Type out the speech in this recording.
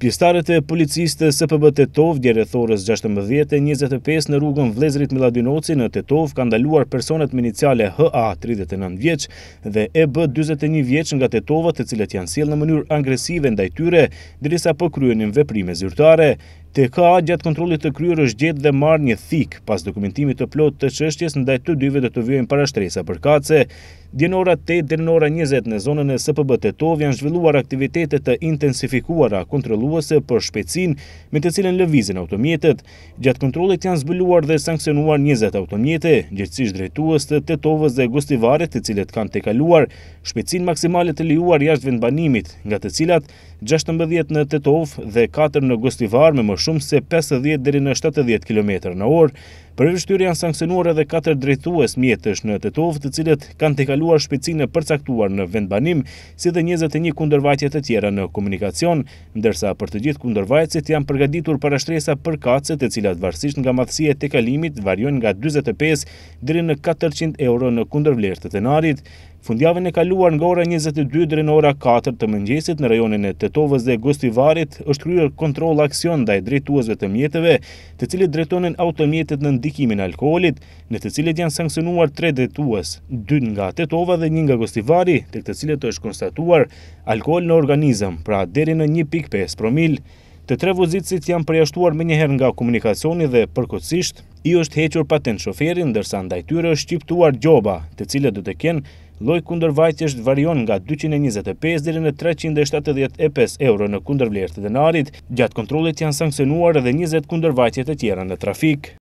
Pjestarët e policisë së pëbët e Tov, djerë thores 16.25 në rrugën Vlezrit Miladinoci në Tetov, ka ndaluar personet me iniciale HA 39 vjeq dhe EB 21 vjeq nga Tetovat e cilët janë siel në mënyrë agresive ndajtyre, dirisa përkryenim po veprime zyrtare. TK gjatë kontrollit të kryer është gjetë dhe marrë një thik pas dokumentimit të plot të çështjes ndaj të dyve do të vjojnë para shtresa për kace. Dinora 8 deri në orën 20 në zonën e SPB Tetov janë zhvilluar aktivitete të intensifikuara kontrolluese për shpecin me të cilën lëvizin automjetet. Gjatë kontrollit janë zbuluar dhe sankcionuar 20 automjete, gjithësish drejtues të Tetovës dhe Gustivarit, të cilët kanë tekaluar shpecin maksimale të lejuar jashtë vendbanimit, nga të cilat 16 në Tetov dhe 4 në Gustivar me më shumë se 50 deri në 70 km në orë, Për rështyrë janë sankcionuar edhe 4 drejtues mjetësh në Tetov, të cilët kanë të kaluar shpecine përcaktuar në vendbanim, si dhe 21 kundërvajtjet e tjera në komunikacion, ndërsa për të gjithë kundërvajtësit janë përgaditur për ashtresa për kacet e cilat varsisht nga madhësie të kalimit varjon nga 25 dhere në 400 euro në kundërvlerë të tenarit. Fundjave në kaluar nga ora 22 dhere në ora 4 të mëngjesit në rajonin e Tetovës dhe Gostivarit, është kryer kontrol aksion dhe drejtuazve të mjetëve, të cilit drejtonin automjetet në ndikimin alkoholit, në të cilët janë sankcionuar tre detues, dy nga Tetova dhe një nga Gostivari, tek të cilët është konstatuar alkohol në organizëm, pra deri në 1.5 promil. Të tre vozicit janë përjashtuar me njëherë nga komunikacioni dhe përkotësisht, i është hequr patent shoferin, ndërsa ndajtyre është qiptuar gjoba, të cilët dhe të kenë loj kunder është varion nga 225 dhe në 375 euro në kundërvlerë të denarit, gjatë kontrolit janë sankcionuar edhe 20 kunder të tjera në trafik.